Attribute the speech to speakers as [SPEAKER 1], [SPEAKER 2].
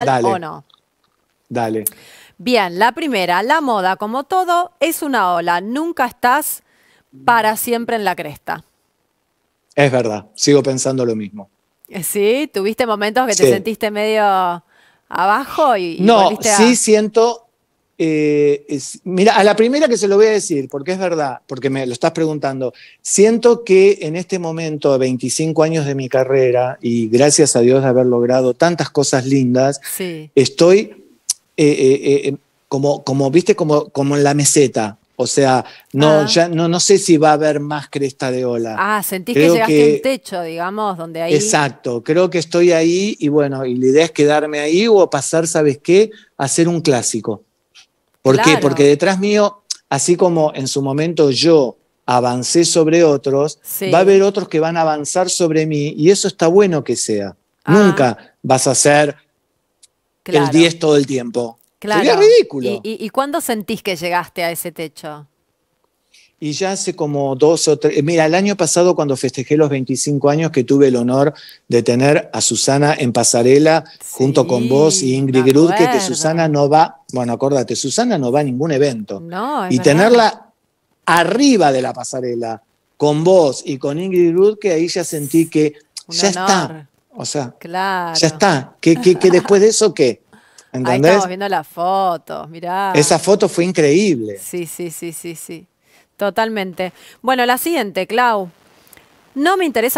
[SPEAKER 1] Dale. o
[SPEAKER 2] no. Dale.
[SPEAKER 1] Bien, la primera, la moda, como todo, es una ola. Nunca estás para siempre en la cresta.
[SPEAKER 2] Es verdad, sigo pensando lo mismo.
[SPEAKER 1] Eh, sí, tuviste momentos que te sentiste medio abajo y... no, sí
[SPEAKER 2] siento eh, mira, a la primera que se lo voy a decir, porque es verdad, porque me lo estás preguntando, siento que en este momento, 25 años de mi carrera, y gracias a Dios de haber logrado tantas cosas lindas, estoy eh, eh, como, como, viste, como, como en la meseta. O sea, no, ah. ya no, sé si va a haber más cresta de ola.
[SPEAKER 1] Ah, sentís que llegaste a un techo, digamos, donde hay.
[SPEAKER 2] Exacto, creo que estoy ahí y bueno, y la idea es quedarme ahí o pasar, ¿sabes qué? A hacer un clásico. ¿Por qué? Porque detrás mío, así como en su momento yo avancé sobre otros, va a haber otros que van a avanzar sobre mí y eso está bueno que sea. Ah. Nunca vas a ser el 10 todo el tiempo. Sería ridículo.
[SPEAKER 1] ¿Y, y cuándo sentís que llegaste a ese techo?
[SPEAKER 2] y ya hace como dos o tres, mira, el año pasado cuando festejé los 25 años que tuve el honor de tener a Susana en pasarela junto con vos y Ingrid Grud, que Susana no va, bueno, acuérdate, Susana no va a ningún evento. y tenerla arriba de la pasarela con vos y con Ingrid que ahí ya sentí que ya está. O sea,
[SPEAKER 1] ya está.
[SPEAKER 2] que después de eso qué? ¿Entendés? estamos viendo
[SPEAKER 1] las fotos, mirá. Esa
[SPEAKER 2] foto fue increíble. Sí,
[SPEAKER 1] sí, sí, sí, sí. Totalmente. Bueno, la siguiente, Clau. No me interesa